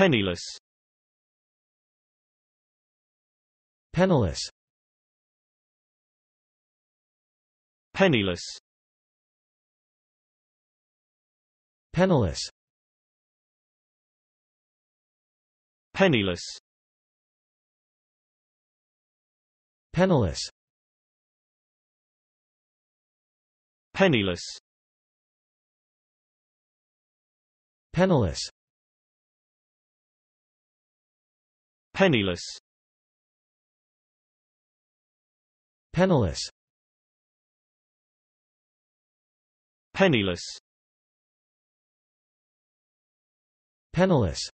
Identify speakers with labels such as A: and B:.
A: Penniless Penniless Penniless Penniless Penniless Penniless Penniless Penniless Penniless Penniless Penniless Penniless